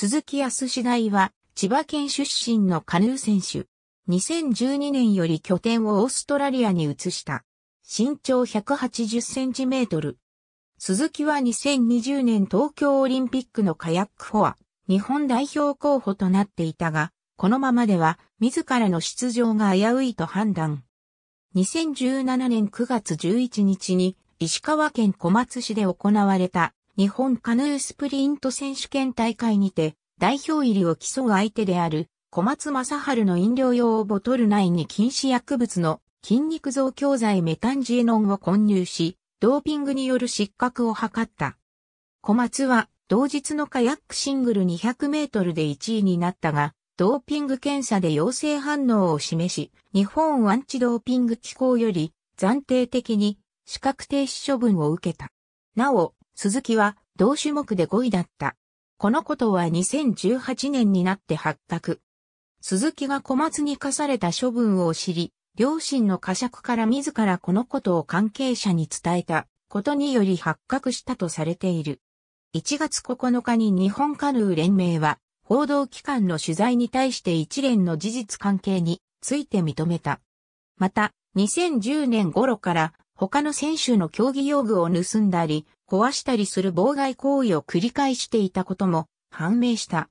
鈴木康次第は、千葉県出身のカヌー選手。2012年より拠点をオーストラリアに移した。身長180センチメートル。鈴木は2020年東京オリンピックのカヤックフォア、日本代表候補となっていたが、このままでは自らの出場が危ういと判断。2017年9月11日に石川県小松市で行われた日本カヌースプリント選手権大会にて、代表入りを競う相手である、小松正春の飲料用ボトル内に禁止薬物の筋肉増強剤メタンジエノンを混入し、ドーピングによる失格を図った。小松は、同日のカヤックシングル200メートルで1位になったが、ドーピング検査で陽性反応を示し、日本アンチドーピング機構より暫定的に資格停止処分を受けた。なお、鈴木は同種目で5位だった。このことは2018年になって発覚。鈴木が小松に課された処分を知り、両親の過釈から自らこのことを関係者に伝えたことにより発覚したとされている。1月9日に日本カヌー連盟は、報道機関の取材に対して一連の事実関係について認めた。また、2010年頃から他の選手の競技用具を盗んだり、壊したりする妨害行為を繰り返していたことも判明した。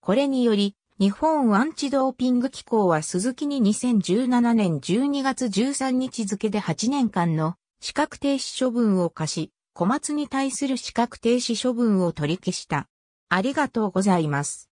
これにより、日本アンチドーピング機構は鈴木に2017年12月13日付で8年間の資格停止処分を課し、小松に対する資格停止処分を取り消した。ありがとうございます。